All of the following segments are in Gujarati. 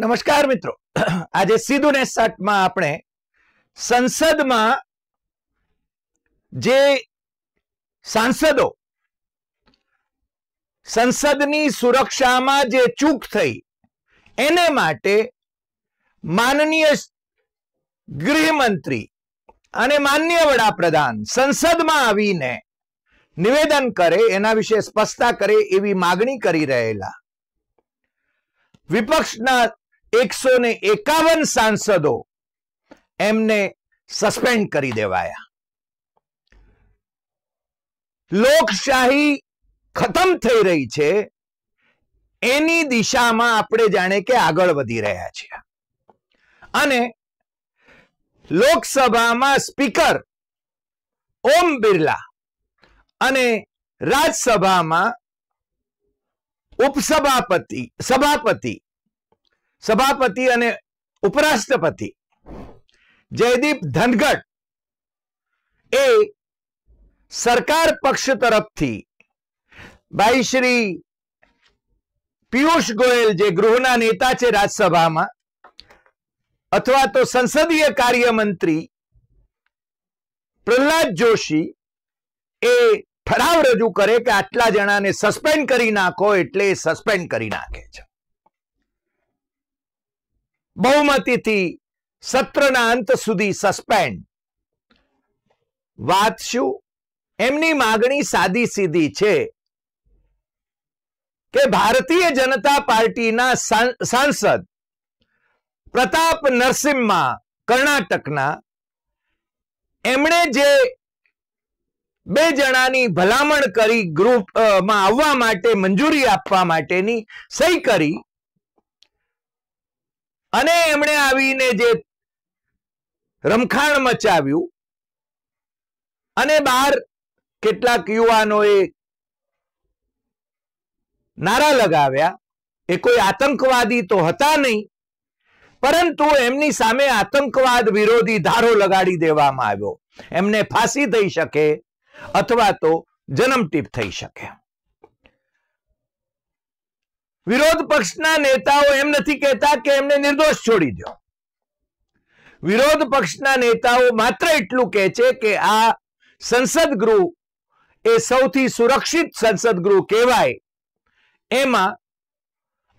નમસ્કાર મિત્રો આજે સીધું ને સટમાં આપણે સંસદમાં જે સાંસદો સંસદની સુરક્ષામાં જે ચૂક થઈ એને માટે માનનીય ગૃહમંત્રી અને માન્ય વડાપ્રધાન સંસદમાં આવીને નિવેદન કરે એના વિશે સ્પષ્ટતા કરે એવી માગણી કરી રહેલા વિપક્ષના એકસો ને એકાવન સાંસદો એમને સસ્પેન્ડ કરી દેવાયા લોકશાહી ખતમ થઈ રહી છે એની દિશામાં આપણે જાણે કે આગળ વધી રહ્યા છીએ અને લોકસભામાં સ્પીકર ઓમ બિરલા અને રાજ્યસભામાં ઉપસભાપતિ સભાપતિ સભાપતિ અને ઉપરાષ્ટ્રપતિ જયદીપ ધનગઢ એ સરકાર પક્ષ તરફથી ભાઈ શ્રી પિયુષ ગોયલ જે ગૃહના નેતા છે રાજ્યસભામાં અથવા તો સંસદીય કાર્યમંત્રી પ્રહલાદ જોશી એ ઠરાવ રજૂ કરે કે આટલા જણાને સસ્પેન્ડ કરી નાખો એટલે સસ્પેન્ડ કરી નાખે છે બહુમતીથી સત્રના અંત સુધી સસ્પેન્ડ વાત શું એમની માગણી સાદી સીધી છે કે ભારતીય જનતા પાર્ટીના સાંસદ પ્રતાપ નરસિમ્હા કર્ણાટકના એમણે જે બે જણાની ભલામણ કરી ગ્રુપમાં આવવા માટે મંજૂરી આપવા માટેની સહી કરી અને એમણે આવીને જે રમખાણ મચાવ્યું અને બહાર કેટલાક યુવાનોએ નારા લગાવ્યા એ કોઈ આતંકવાદી તો હતા નહીં પરંતુ એમની સામે આતંકવાદ વિરોધી ધારો લગાડી દેવામાં આવ્યો એમને ફાંસી થઈ શકે અથવા તો જન્મટીપ થઈ શકે વિરોધ પક્ષના નેતાઓ એમ નથી કહેતા કે એમને નિર્દોષ છોડી દો વિરોધ પક્ષના નેતાઓ માત્ર એટલું કહે છે કે આ સંસદ ગૃહ એ સૌથી સુરક્ષિત સંસદ ગૃહ કહેવાય એમાં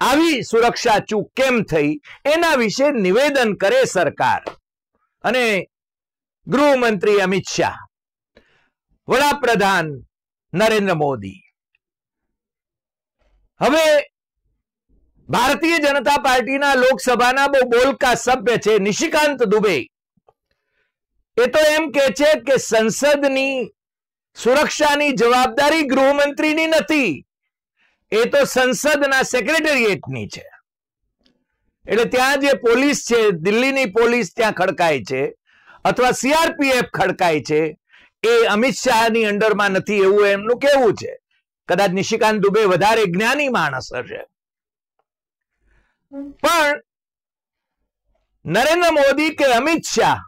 આવી સુરક્ષા ચૂક કેમ થઈ એના વિશે નિવેદન કરે સરકાર અને ગૃહમંત્રી અમિત શાહ વડાપ્રધાન નરેન્દ્ર મોદી હવે ભારતીય જનતા પાર્ટીના લોકસભાના બહુ બોલકા સભ્ય છે નિશિકાંત દુબે એ તો એમ કે છે કે સંસદની સુરક્ષાની જવાબદારી ગૃહમંત્રીની નથી એ તો સંસદના સેક્રેટરીએટની છે એટલે ત્યાં જે પોલીસ છે દિલ્હીની પોલીસ ત્યાં ખડકાય છે અથવા સીઆરપીએફ ખડકાય છે એ અમિત શાહની અંડરમાં નથી એવું એમનું કેવું છે કદાચ નિશિકાંત દુબે વધારે જ્ઞાની માણસ હશે પણ નરેન્દ્ર મોદી કે અમિત શાહ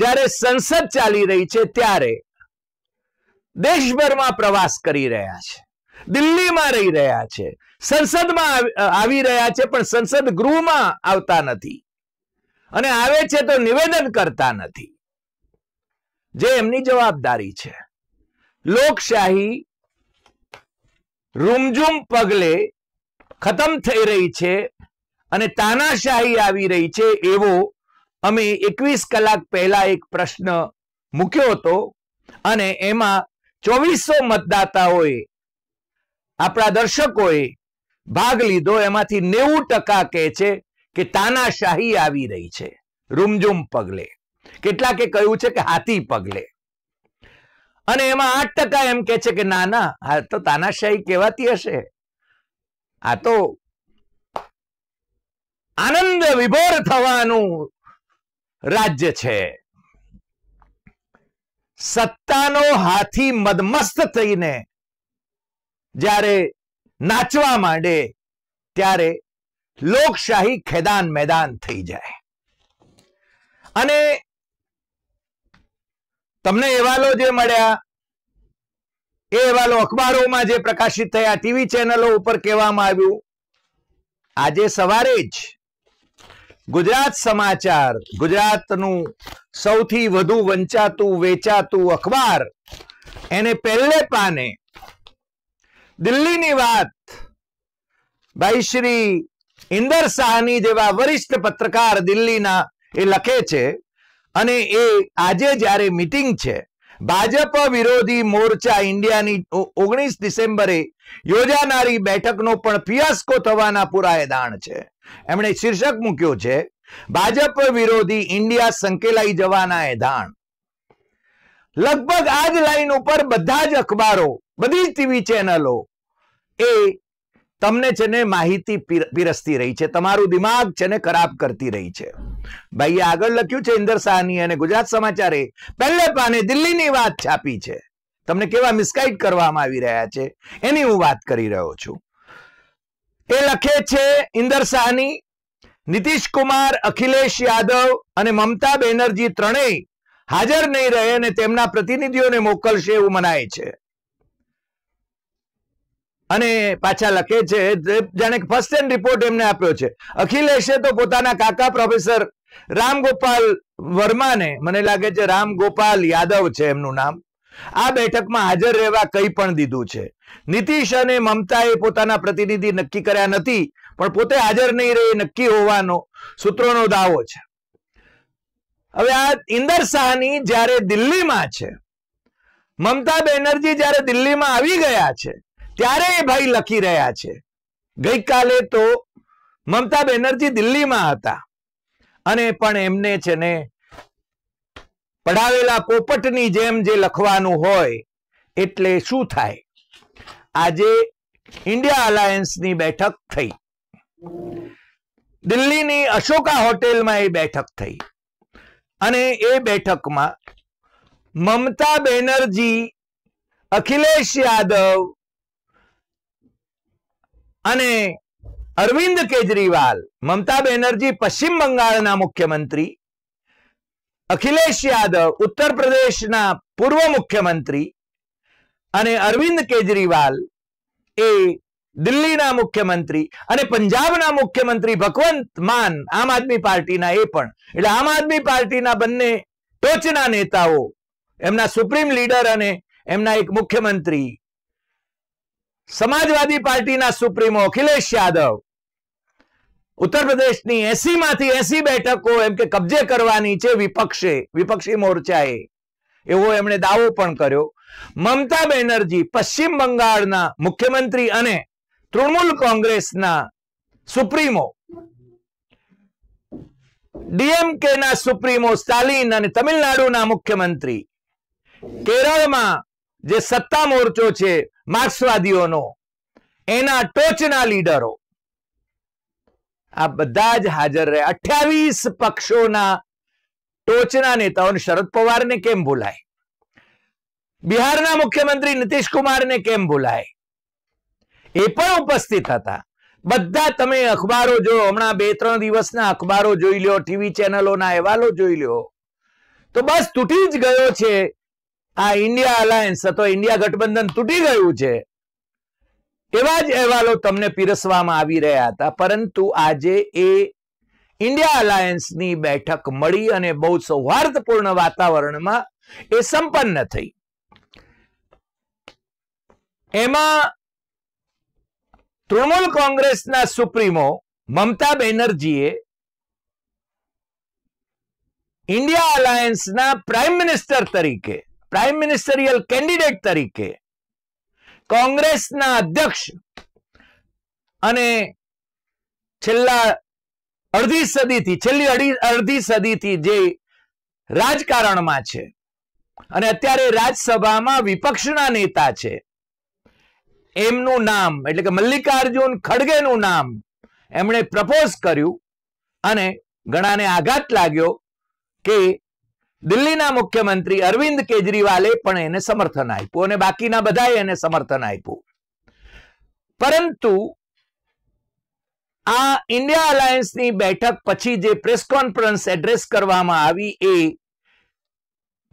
જ્યારે સંસદ ચાલી રહી છે ત્યારે દેશભરમાં પ્રવાસ કરી રહ્યા છે દિલ્હીમાં રહી રહ્યા છે સંસદમાં આવી રહ્યા છે પણ સંસદ ગૃહમાં આવતા નથી અને આવે છે તો નિવેદન કરતા નથી જે એમની જવાબદારી છે લોકશાહી રૂમઝૂમ પગલે ખતમ થઈ રહી છે અને તાનાશાહી આવી રહી છે એવો અમે એકવીસ કલાક પહેલા એક પ્રશ્ન મૂક્યો હતો અને એમાં ચોવીસો મતદાતાઓએ આપણા દર્શકોએ ભાગ લીધો એમાંથી નેવું ટકા કહે છે કે તાનાશાહી આવી રહી છે રૂમઝૂમ પગલે કેટલાકે કહ્યું છે કે હાથી પગલે અને એમાં આઠ ટકા એમ કે છે કે ના ના હા તો તાનાશાહી કહેવાતી હશે આ તો આનંદ વિભોર થવાનું રાજ્ય છે સત્તાનો હાથી મદમસ્ત થઈને જ્યારે નાચવા માંડે ત્યારે લોકશાહી ખેદાન મેદાન થઈ જાય અને તમને અહેવાલો જે મળ્યા એ અહેવાલો અખબારોમાં જે પ્રકાશિત થયા ટીવી ચેનલો ઉપર કહેવામાં આવ્યું આજે સવારે જ ગુજરાત સમાચાર ગુજરાતનું સૌથી વધુ વંચાતું વેચાતું અખબાર એને પહેલે પાને દિલ્હીની વાત ભાઈ શ્રી ઇન્દર શાહની જેવા વરિષ્ઠ પત્રકાર દિલ્હીના એ લખે છે અને એ આજે જ્યારે મીટિંગ છે ભાજપ વિરોધી મોરચા ઇન્ડિયાની ઓગણીસ ડિસેમ્બરે યોજાનારી બેઠકનો પણ ફિયાસ્કો થવાના પુરાયદાણ છે એમણે શીર્ષક મૂક્યો છે ભાજપ વિરોધી ઇન્ડિયા સંકેલાઈ જવાના એધાણ લગભગ આ જ લાઈન ઉપર બધા જ અખબારો બધી જ ટીવી ચેનલો એ તમને છે ને માહિતી પીરસતી રહી છે તમારું દિમાગ છે ને ખરાબ કરતી રહી છે ભાઈએ આગળ લખ્યું છે ઇન્દર સાહની અને ગુજરાત સમાચારે પહેલે પાને દિલ્હીની વાત છાપી છે તમને કેવા મિસગાઈડ કરવામાં આવી રહ્યા છે એની હું વાત કરી રહ્યો છું એ લખે છે ઇન્દર સાહની નીતિશ કુમાર અખિલેશ યાદવ અને મમતા બેનર્જી ત્રણેય હાજર નહીં રહે અને તેમના પ્રતિનિધિઓને મોકલશે એવું મનાય છે અને પાછા લખે છે જાણે ફર્સ્ટ હેન્ડ રિપોર્ટ એમને આપ્યો છે અખિલેશે તો પોતાના કાકા પ્રોફેસર રામગોપાલ વર્માને મને લાગે છે રામગોપાલ યાદવ છે એમનું નામ આ બેઠકમાં હાજર રહેવા કંઈ પણ દીધું છે નીતિશ અને મમતાએ પોતાના પ્રતિનિધિ નક્કી કર્યા નથી પણ પોતે હાજર નહીં રહે નક્કી હોવાનો સૂત્રોનો દાવો છે હવે આ ઇન્દર શાહની જ્યારે દિલ્હીમાં છે મમતા બેનર્જી જ્યારે દિલ્હીમાં આવી ગયા છે ત્યારે એ ભાઈ લખી રહ્યા છે ગઈકાલે તો મમતા બેનર્જી દિલ્હીમાં હતા અને પણ એમને છે ને પઢાવેલા પોપટની જેમ જે લખવાનું હોય એટલે શું થાય આજે ઇન્ડિયા અલાયન્સની બેઠક થઈ દિલ્હીની અશોકા હોટેલમાં એ બેઠક થઈ અને એ બેઠકમાં મમતા બેનર્જી અખિલેશ યાદવ અને અરવિંદ કેજરીવાલ મમતા બેનર્જી પશ્ચિમ બંગાળના મુખ્યમંત્રી અખિલેશ યાદવ ઉત્તર પ્રદેશના પૂર્વ મુખ્યમંત્રી અને અરવિંદ કેજરીવાલ એ દિલ્હીના મુખ્યમંત્રી અને પંજાબના મુખ્યમંત્રી ભગવંત માન આમ આદમી પાર્ટીના એ પણ એટલે આમ આદમી પાર્ટીના બંને ટોચના નેતાઓ એમના સુપ્રીમ લીડર અને એમના એક મુખ્યમંત્રી સમાજવાદી પાર્ટીના સુપ્રીમો અખિલેશ યાદવ ઉત્તર પ્રદેશની એસી માંથી એસી બેઠકો એમ કે કબજે કરવાની છે વિપક્ષે વિપક્ષી મોરચાએ એવો એમણે દાવો પણ કર્યો મમતા બેનર્જી પશ્ચિમ બંગાળના મુખ્યમંત્રી અને તૃણમૂલ કોંગ્રેસના સુપ્રીમો ડીએમકેના સુપ્રીમો સ્ટાલિન અને તમિલનાડુના મુખ્યમંત્રી કેરળમાં જે સત્તા મોરચો છે માર્ક્સવાદીઓનો એના ટોચના લીડરો આ બધા જ હાજર રહે અઠ્યાવીસ પક્ષોના ટોચના નેતાઓને શરદ પવારને કેમ ભૂલાય બિહારના મુખ્યમંત્રી નીતિશ કુમારને કેમ ભૂલાય એ પણ ઉપસ્થિત હતા બધા તમે અખબારો જો હમણાં બે ત્રણ દિવસના અખબારો જોઈ લ્યો ટીવી ચેનલોના અહેવાલો જોઈ લ્યો તો બસ તૂટી જ ગયો છે આ ઇન્ડિયા અલાયન્સ અથવા ઇન્ડિયા ગઠબંધન તૂટી ગયું છે એવા જ અહેવાલો તમને પીરસવામાં આવી રહ્યા હતા પરંતુ આજે એ ઇન્ડિયા અલાયન્સની બેઠક મળી અને બહુ સૌહાર્દપૂર્ણ વાતાવરણમાં એ સંપન્ન થઈ એમાં તૃણમૂલ કોંગ્રેસના સુપ્રીમો મમતા બેનર્જીએ ઇન્ડિયા અલાયન્સના પ્રાઇમ મિનિસ્ટર તરીકે પ્રાઇમ મિનિસ્ટરિયલ કેન્ડિડેટ તરીકે કોંગ્રેસના અધ્યક્ષ અને છેલ્લા અડધી સદીથી છેલ્લી અઢી અડધી સદીથી જે રાજકારણમાં છે અને અત્યારે રાજ્યસભામાં વિપક્ષના નેતા છે એમનું નામ એટલે કે મલ્લિકાર્જુન ખડગેનું નામ એમણે પ્રપોઝ કર્યું અને ઘણાને આઘાત લાગ્યો કે દિલ્હીના મુખ્યમંત્રી અરવિંદ કેજરીવાલે પણ એને સમર્થન આપ્યું અને બાકીના બધાએ એને સમર્થન આપ્યું પરંતુ આ ઇન્ડિયા અલાયન્સની બેઠક પછી જે પ્રેસ કોન્ફરન્સ એડ્રેસ કરવામાં આવી એ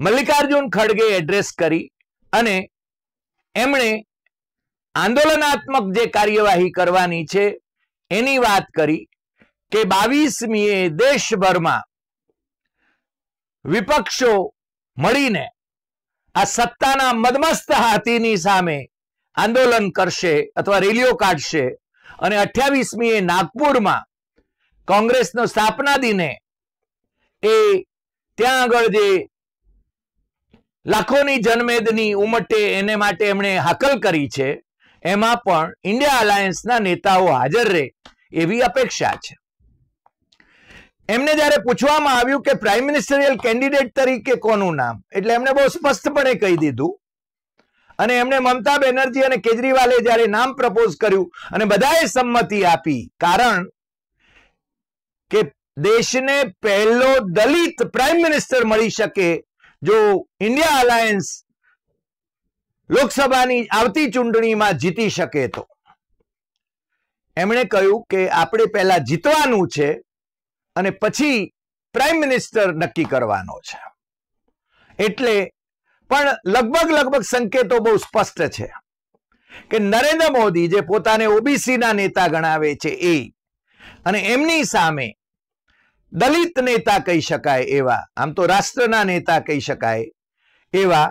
મલ્લિકાર્જુન ખડગે એડ્રેસ કરી અને એમણે આંદોલનાત્મક જે કાર્યવાહી કરવાની છે એની વાત કરી કે બાવીસમીએ દેશભરમાં વિપક્ષો મળીને આ સત્તાના મદમસ્ત હાથીની સામે આંદોલન કરશે અથવા રેલીઓ કાઢશે અને અઠ્યાવીસમીએ નાગપુરમાં કોંગ્રેસનો સ્થાપના દિને એ ત્યાં આગળ જે લાખોની જનમેદની ઉમટે એને માટે એમણે હાકલ કરી છે એમાં પણ ઇન્ડિયા અલાયન્સના નેતાઓ હાજર રહે એવી અપેક્ષા છે એમને જ્યારે પૂછવામાં આવ્યું કે પ્રાઇમ મિનિસ્ટરિયલ કેન્ડિડેટ તરીકે કોનું નામ એટલે એમણે બહુ સ્પષ્ટપણે કહી દીધું અને એમણે મમતા બેનર્જી અને કેજરીવાલે જ્યારે નામ પ્રપોઝ કર્યું અને બધાએ સંમતિ આપી કારણ કે દેશને પહેલો દલિત પ્રાઇમ મિનિસ્ટર મળી શકે જો ઇન્ડિયા અલાયન્સ લોકસભાની આવતી ચૂંટણીમાં જીતી શકે તો એમણે કહ્યું કે આપણે પહેલા જીતવાનું છે અને પછી પ્રાઇમ મિનિસ્ટર નક્કી કરવાનો છે એટલે પણ લગભગ લગભગ સંકેતો બહુ સ્પષ્ટ છે કે નરેન્દ્ર મોદી જે પોતાને ઓબીસીના નેતા ગણાવે છે એ અને એમની સામે દલિત નેતા કહી શકાય એવા આમ તો રાષ્ટ્રના નેતા કહી શકાય એવા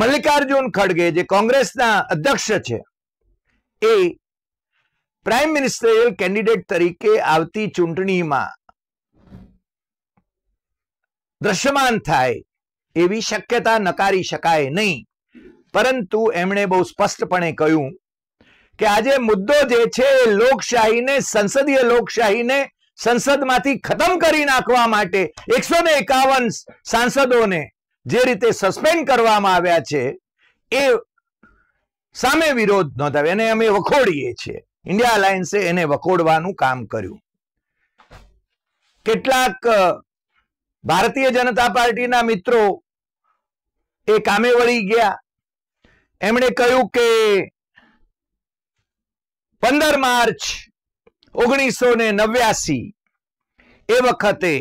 મલ્લિકાર્જુન ખડગે જે કોંગ્રેસના અધ્યક્ષ છે એ પ્રાઇમ મિનિસ્ટરિયલ કેન્ડિડેટ તરીકે આવતી ચૂંટણીમાં દ્રશ્યમાન થાય એવી શક્યતા નકારી શકાય નહીં પરંતુ એમણે બહુ સ્પષ્ટપણે કહ્યું કે આજે મુદ્દો જે છે એ લોકશાહીને સંસદીય લોકશાહીને સંસદમાંથી ખતમ કરી નાખવા માટે એકસો ને એકાવન સાંસદોને જે રીતે સસ્પેન્ડ કરવામાં આવ્યા છે એ સામે વિરોધ નોંધાવે અને અમે વખોડીએ છીએ ઇન્ડિયા અલાયન્સે એને વકોડવાનું કામ કર્યું કેટલાક ભારતીય જનતા પાર્ટીના મિત્રો એ કામે વળી ગયા એમણે કહ્યું કે પંદર માર્ચ ઓગણીસો ને નવ્યાસી એ વખતે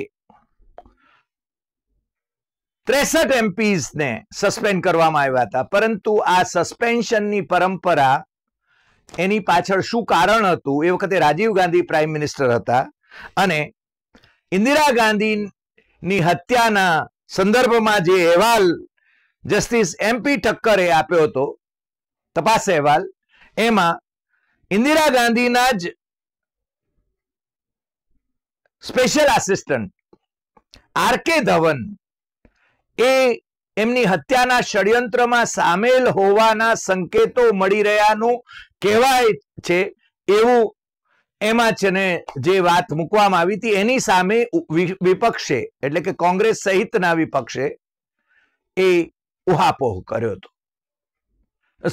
ત્રેસઠ એમપીઝને સસ્પેન્ડ કરવામાં આવ્યા હતા પરંતુ આ સસ્પેન્શનની પરંપરા એની પાછળ શું કારણ હતું એ વખતે રાજીવ ગાંધી પ્રાઇમ મિનિસ્ટર હતા અને ઇન્દિરા ગાંધીની હત્યાના સંદર્ભમાં જે અહેવાલ જસ્ટિસ એમપી ઠક્કરે આપ્યો હતો તપાસ અહેવાલ એમાં ઇન્દિરા ગાંધીના જ special assistant R K Dhawan એ એમની હત્યાના ષડયંત્રમાં સામેલ હોવાના સંકેતો મળી રહ્યાનું કહેવાય છે એવું એમાં છે ને જે વાત મૂકવામાં આવી હતી એની સામે વિપક્ષે એટલે કે કોંગ્રેસ સહિતના વિપક્ષે એ ઉહાપોહ કર્યો હતો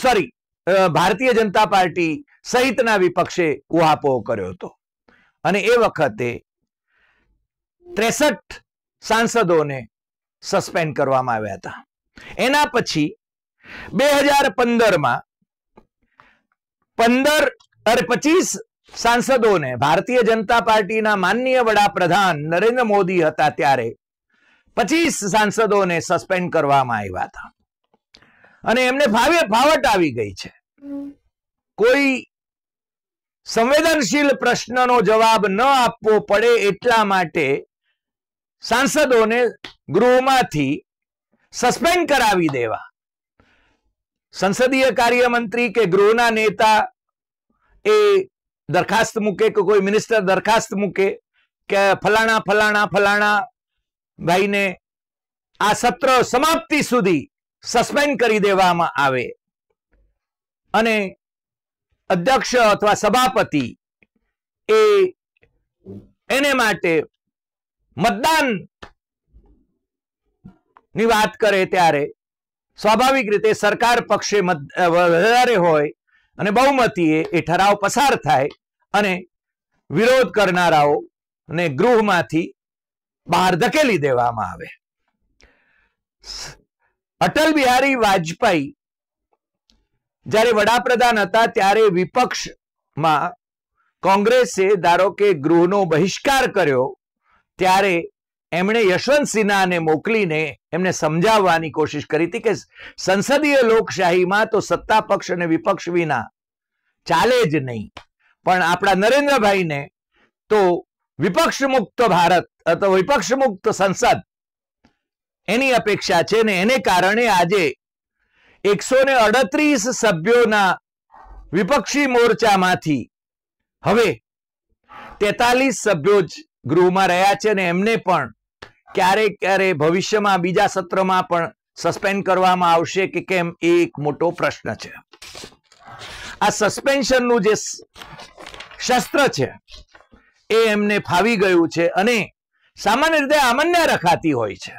સોરી ભારતીય જનતા પાર્ટી સહિતના વિપક્ષે ઉહાપોહ કર્યો હતો અને એ વખતે ત્રેસઠ સાંસદોને સસ્પેન્ડ કરવામાં આવ્યા હતા એના પછી બે હજાર પંદરમાં પંદર અરે પચીસ સાંસદોને ભારતીય જનતા પાર્ટીના માનનીય વડાપ્રધાન નરેન્દ્ર મોદી હતા ત્યારે પચીસ સાંસદોને સસ્પેન્ડ કરવામાં આવ્યા હતા અને એમને ફાવે ફાવટ આવી ગઈ છે કોઈ સંવેદનશીલ પ્રશ્નનો જવાબ ન આપવો પડે એટલા માટે સાંસદોને ગૃહમાંથી સસ્પેન્ડ કરાવી દેવા સંસદીય કાર્યમંત્રી કે ગૃહના નેતા એ દરખાસ્ત મૂકે કે કોઈ મિનિસ્ટર દરખાસ્ત મૂકે કે ફલાણા ફલાણા ફલાણા ભાઈને આ સત્ર સમાપ્તિ સુધી સસ્પેન્ડ કરી દેવામાં આવે અને અધ્યક્ષ અથવા સભાપતિ એ એને માટે મતદાન ની વાત કરે ત્યારે સ્વાભાવિક રીતે સરકાર પક્ષે વધારે હોય અને બહુમતી એ ઠરાવ પસાર થાય અને વિરોધ કરનારાઓ કરનારાઓને ગૃહમાંથી બહાર ધકેલી દેવામાં આવે અટલ બિહારી વાજપેયી જ્યારે વડાપ્રધાન હતા ત્યારે વિપક્ષમાં કોંગ્રેસે ધારો કે ગૃહનો બહિષ્કાર કર્યો ત્યારે એમણે યશવંત સિન્હાને મોકલીને એમને સમજાવવાની કોશિશ કરી હતી કે સંસદીય લોકશાહીમાં તો સત્તા પક્ષ અને વિપક્ષ વિના ચાલે જ નહીં પણ આપણા નરેન્દ્રભાઈને તો વિપક્ષ મુક્ત ભારત અથવા વિપક્ષ મુક્ત સંસદ એની અપેક્ષા છે ને એને કારણે આજે એકસો ને અડત્રીસ સભ્યોના વિપક્ષી મોરચામાંથી હવે તેતાલીસ સભ્યો જ ગૃહમાં રહ્યા છે અને એમને પણ ક્યારેક ક્યારેક ભવિષ્યમાં બીજા સત્રમાં પણ સસ્પેન્ડ કરવામાં આવશે કે કેમ એ એક મોટો પ્રશ્ન છે આ સસ્પેન્શનનું જે શસ્ત્ર છે એ એમને ફાવી ગયું છે અને સામાન્ય રીતે આમન્ય રખાતી હોય છે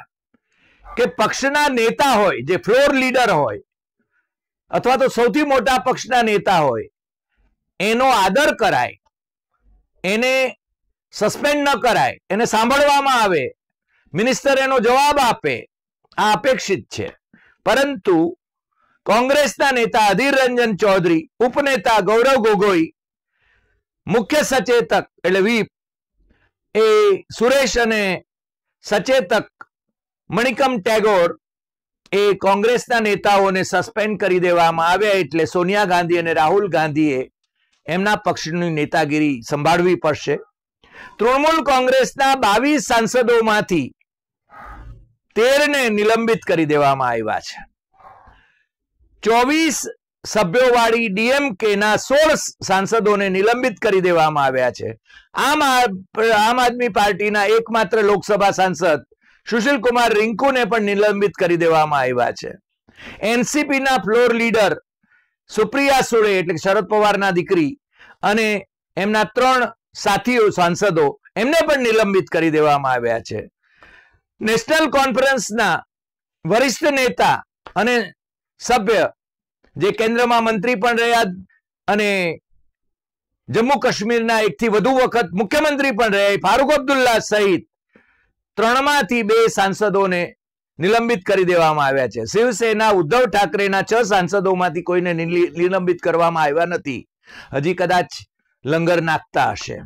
કે પક્ષના નેતા હોય જે ફ્લોર લીડર હોય અથવા તો સૌથી મોટા પક્ષના નેતા હોય એનો આદર કરાય એને સસ્પેન્ડ ન કરાય એને સાંભળવામાં આવે મિનિસ્ટર એનો જવાબ આપે આ અપેક્ષિત છે પરંતુ કોંગ્રેસના નેતા અધીર રંજન ચૌધરી ઉપનેતા ગૌરવ ગોગોઈ મુખ્ય સચેતક એટલે વીપ એ સુરેશ અને સચેતક મણિકમ ટેગોર એ કોંગ્રેસના નેતાઓને સસ્પેન્ડ કરી દેવામાં આવ્યા એટલે સોનિયા ગાંધી અને રાહુલ ગાંધીએ એમના પક્ષની નેતાગીરી સંભાળવી પડશે તૃણમૂલ કોંગ્રેસના બાવીસ સાંસદોમાંથી તેરને નિલંબિત કરી દેવામાં આવ્યા છે ચોવીસ સભ્યોવાળી ડીએમકેના સોળ સાંસદોને નિલંબિત કરી દેવામાં આવ્યા છે આમ આમ આદમી પાર્ટીના એકમાત્ર લોકસભા સાંસદ સુશીલ કુમાર રિંકુને પણ નિલંબિત કરી દેવામાં આવ્યા છે એનસીપીના ફ્લોર લીડર સુપ્રિયા સુળે એટલે શરદ પવારના દીકરી અને એમના ત્રણ સાથીઓ સાંસદો એમને પણ નિલંબિત કરી દેવામાં આવ્યા છે નેશનલ કોન્ફરન્સના વરિષ્ઠ નેતા અને સભ્ય જે કેન્દ્રમાં મંત્રી પણ રહ્યા અને જમ્મુ કાશ્મીરના એકથી વધુ વખત મુખ્યમંત્રી પણ રહ્યા ફારૂક અબ્દુલ્લા સહિત ત્રણમાંથી બે સાંસદોને નિલંબિત કરી દેવામાં આવ્યા છે શિવસેના ઉદ્ધવ ઠાકરેના છ સાંસદોમાંથી કોઈને નિલંબિત કરવામાં આવ્યા નથી હજી કદાચ લંગર નાખતા હશે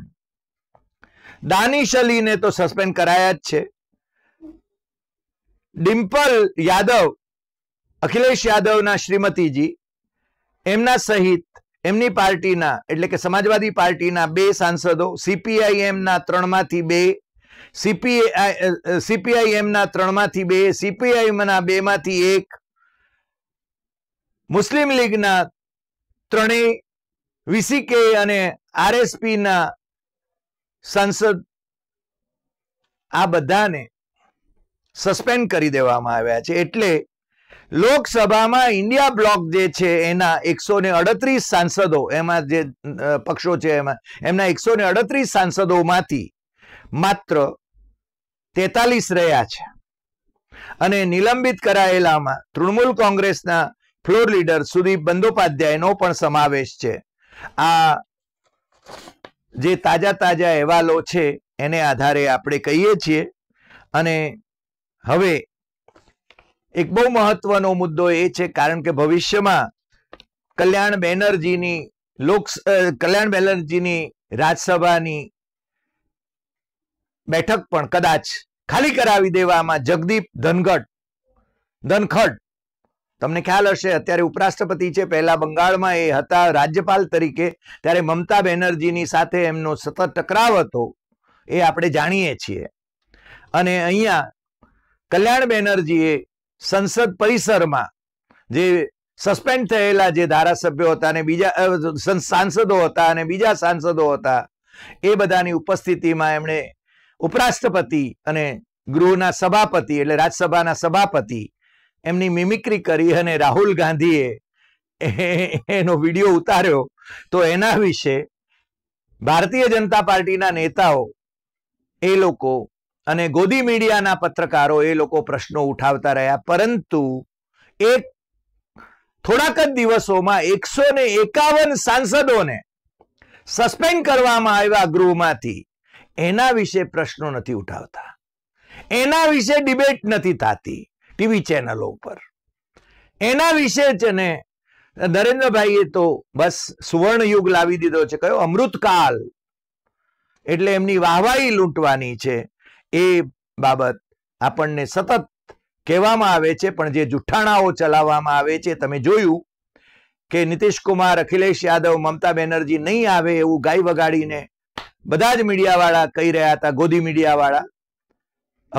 દાનિશ અલીને તો સસ્પેન્ડ કરાયા જ છે ડિમ્પલ યાદવ અખિલેશ યાદવના શ્રીમતીજી એમના સહિત એમની પાર્ટીના એટલે કે સમાજવાદી પાર્ટીના બે સાંસદો સીપીઆઈએમના ત્રણમાંથી બે સીપીઆઈ સીપીઆઈએમના ત્રણમાંથી બે સીપીઆઈના બેમાંથી એક મુસ્લિમ લીગના ત્રણેય વીસીકે અને આરએસપીના સાંસદ આ બધાને સસ્પેન્ડ કરી દેવામાં આવ્યા છે એટલે લોકસભામાં ઇન્ડિયા બ્લોક જે છે એના એકસો અડત્રીસ સાંસદો એમાં જે પક્ષો છે એમાં એમના એકસો અડત્રીસ સાંસદોમાંથી માત્ર તેતાલીસ રહ્યા છે અને નિલંબિત કરાયેલામાં તૃણમૂલ કોંગ્રેસના ફ્લોર લીડર સુદીપ બંદોપાધ્યાયનો પણ સમાવેશ છે આ જે તાજા તાજા અહેવાલો છે એને આધારે આપણે કહીએ છીએ અને હવે એક બહુ મહત્વનો મુદ્દો એ છે કારણ કે ભવિષ્યમાં કલ્યાણ બેનરજી ની લુક્સ કલ્યાણ બેનરજી ની રાજ્યસભા ની બેઠક પણ કદાચ ખાલી કરાવી દેવામાં જગદીપ ધનઘડ ધનખડ તમને ખ્યાલ હશે અત્યારે ઉપરાષ્ટ્રપતિ છે પહેલા બંગાળમાં એ હતા રાજ્યપાલ તરીકે ત્યારે મમતા બેનરજી ની સાથે એમનો સતત ટકરાવ હતો એ આપણે જાણીએ છીએ અને અહીંયા કલ્યાણ બેનર્જીએ સંસદ પરિસરમાં જે સસ્પેન્ડ થયેલા જે ધારાસભ્યો હતા અને બીજા સાંસદો હતા અને બીજા સાંસદો હતા એ બધાની ઉપસ્થિતિમાં એમણે ઉપરાષ્ટ્રપતિ અને ગૃહના સભાપતિ એટલે રાજ્યસભાના સભાપતિ એમની મિમિક્રી કરી અને રાહુલ ગાંધીએ એનો વિડીયો ઉતાર્યો તો એના વિશે ભારતીય જનતા પાર્ટીના નેતાઓ એ લોકો અને ગોદી મીડિયાના પત્રકારો એ લોકો પ્રશ્નો ઉઠાવતા રહ્યા પરંતુ એક થોડાક જ દિવસોમાં એકસો ને એકાવન સાંસદોને સસ્પેન્ડ કરવામાં આવ્યા ગૃહમાંથી એના વિશે પ્રશ્નો નથી ઉઠાવતા એના વિશે ડિબેટ નથી થતી ટીવી ચેનલો ઉપર એના વિશે છે ને નરેન્દ્રભાઈએ તો બસ સુવર્ણ યુગ લાવી દીધો છે કયો અમૃતકાલ એટલે એમની વાહવાહી લૂંટવાની છે એ બાબત આપણને સતત કહેવામાં આવે છે પણ જે જુઠ્ઠાણાઓ ચલાવવામાં આવે છે તમે જોયું કે નીતિશ કુમાર અખિલેશ યાદવ મમતા બેનર્જી નહીં આવે એવું ગાય વગાડીને બધા જ મીડિયાવાળા કહી રહ્યા હતા ગોદી મીડિયાવાળા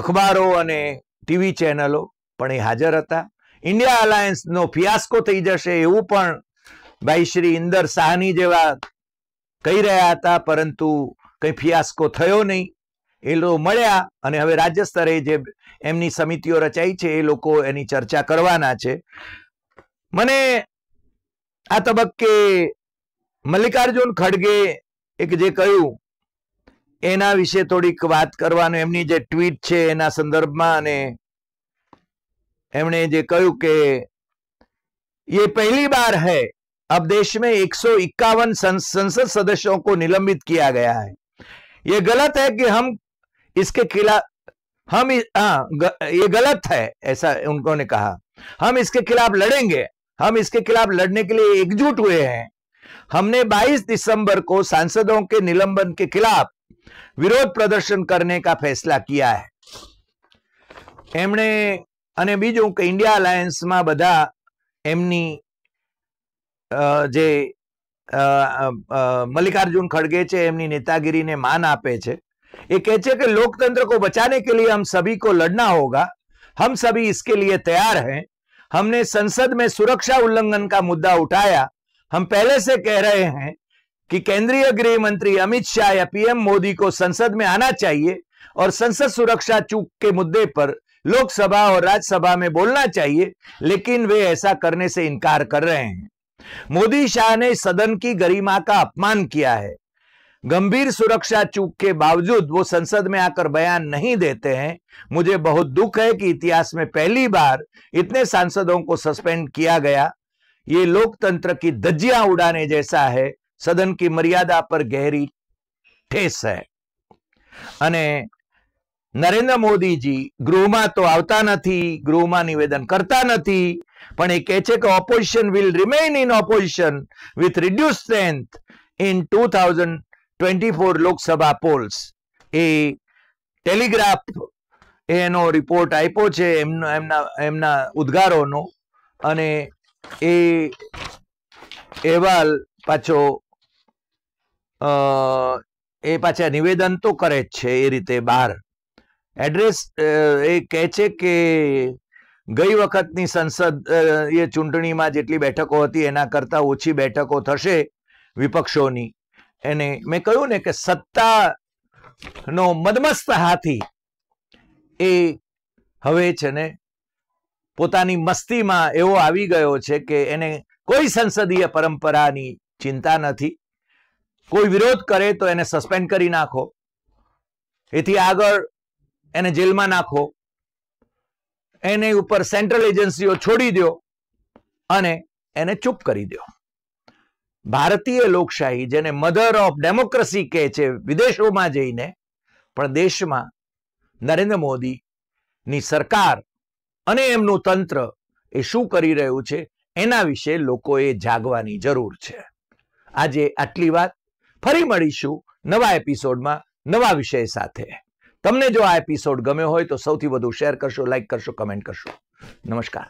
અખબારો અને ટીવી ચેનલો પણ એ હાજર હતા ઇન્ડિયા અલાયન્સનો ફિયાસ્કો થઈ જશે એવું પણ ભાઈ શ્રી ઇન્દર સાહની જેવા કહી રહ્યા હતા પરંતુ કંઈ ફિયાસ્કો થયો નહીં એ લોકો મળ્યા અને હવે રાજ્ય સ્તરે જે એમની સમિતિઓ રચાઈ છે એ લોકો એની ચર્ચા કરવાના છે મને આ તબક્કે મલિક અર્જુન ખડગે એક જે કયું એના વિષે થોડીક વાત કરવાનો એમની જે ટ્વીટ છે એના સંદર્ભમાં અને એમણે જે કહ્યું કે એ પહેલી બાર હૈ અભ દેશ મે 151 સંસદ સદસ્યો કો નિલંબિત કિયા ગયા હૈ યે ગલત હૈ કે હમ इसके खिलाफ हम आ, ग, ये गलत है ऐसा उन्होंने कहा हम इसके खिलाफ लड़ेंगे हम इसके खिलाफ लड़ने के लिए एकजुट हुए हैं हमने 22 दिसंबर को सांसदों के निलंबन के खिलाफ विरोध प्रदर्शन करने का फैसला किया है एमने बीजों के इंडिया अलायंस में बधा एमनी जे मल्लिकार्जुन खड़गे एमनी नेतागिरी ने मान आपे ये हैं कि लोकतंत्र को बचाने के लिए हम सभी को लड़ना होगा हम सभी इसके लिए तैयार हैं हमने संसद में सुरक्षा उल्लंघन का मुद्दा उठाया हम पहले से कह रहे हैं कि केंद्रीय गृह मंत्री अमित शाह या पीएम मोदी को संसद में आना चाहिए और संसद सुरक्षा चूक के मुद्दे पर लोकसभा और राज्यसभा में बोलना चाहिए लेकिन वे ऐसा करने से इनकार कर रहे हैं मोदी शाह ने सदन की गरिमा का अपमान किया है गंभीर सुरक्षा चूक के बावजूद वो संसद में आकर बयान नहीं देते हैं मुझे बहुत दुख है कि इतिहास में पहली बार इतने सांसदों को सस्पेंड किया गया ये लोकतंत्र की धज्जियां उड़ाने जैसा है सदन की मर्यादा पर गहरी ठेस है અને નરેન્દ્ર મોદીજી ગૃહમાં તો આવતા નથી ગૃહમાં નિવેદન કરતા નથી પણ એ कहे છે કે opposition will remain in opposition with reduce strength in two twenty four Lok Sabha polls એ ટેલિગ્રાફ એનો રિપોર્ટ આપ્યો છે એમનો એમના એમના ઉદ્ગારોનો અને એ અહેવાલ પાછો એ પાછા નિવેદન તો કરે જ છે એ રીતે બહાર એડ્રેસ એ કહે છે કે ગઈ વખતની સંસદ એ ચૂંટણીમાં જેટલી બેઠકો હતી એના કરતાં ઓછી બેઠકો થશે વિપક્ષોની એને મેં કહ્યું ને કે સત્તા નો મદમસ્ત હાથી એ હવે છે ને પોતાની મસ્તીમાં એવો આવી ગયો છે કે એને કોઈ સંસદીય પરંપરાની ચિંતા નથી કોઈ વિરોધ કરે તો એને સસ્પેન્ડ કરી નાખો એથી આગળ એને જેલમાં નાખો એને ઉપર સેન્ટ્રલ એજન્સીઓ છોડી દો અને એને ચૂપ કરી દો ભારતીય લોકશાહી જેને મધર ઓફ ડેમોક્રેસી કહે છે વિદેશોમાં જઈને પણ દેશમાં નરેન્દ્ર મોદીની સરકાર અને એમનું તંત્ર એ શું કરી રહ્યું છે એના વિશે લોકોએ જાગવાની જરૂર છે આજે આટલી વાત ફરી મળીશું નવા એપિસોડમાં નવા વિષય સાથે તમને જો આ એપિસોડ ગમ્યો હોય તો સૌથી વધુ શેર કરશો લાઈક કરશો કમેન્ટ કરશો નમસ્કાર